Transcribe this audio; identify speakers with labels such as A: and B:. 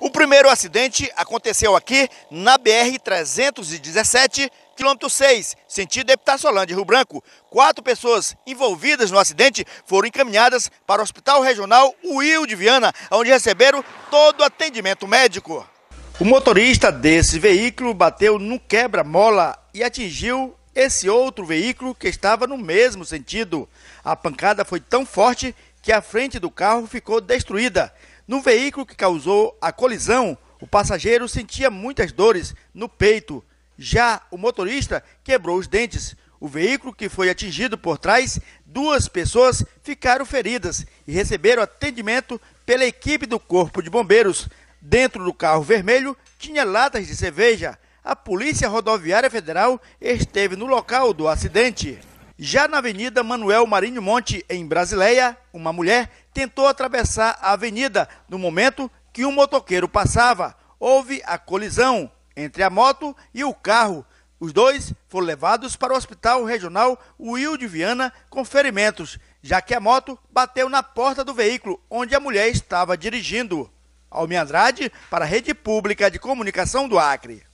A: O primeiro acidente aconteceu aqui na BR-317, quilômetro 6, sentido Epitaçolândia, Rio Branco. Quatro pessoas envolvidas no acidente foram encaminhadas para o Hospital Regional Will de Viana, onde receberam todo o atendimento médico. O motorista desse veículo bateu no quebra-mola e atingiu esse outro veículo que estava no mesmo sentido. A pancada foi tão forte que a frente do carro ficou destruída. No veículo que causou a colisão, o passageiro sentia muitas dores no peito. Já o motorista quebrou os dentes. O veículo que foi atingido por trás, duas pessoas ficaram feridas e receberam atendimento pela equipe do Corpo de Bombeiros. Dentro do carro vermelho tinha latas de cerveja. A Polícia Rodoviária Federal esteve no local do acidente. Já na Avenida Manuel Marinho Monte, em Brasileia, uma mulher tentou atravessar a avenida no momento que um motoqueiro passava. Houve a colisão entre a moto e o carro. Os dois foram levados para o Hospital Regional Will de Viana com ferimentos, já que a moto bateu na porta do veículo onde a mulher estava dirigindo. Almi Andrade, para a Rede Pública de Comunicação do Acre.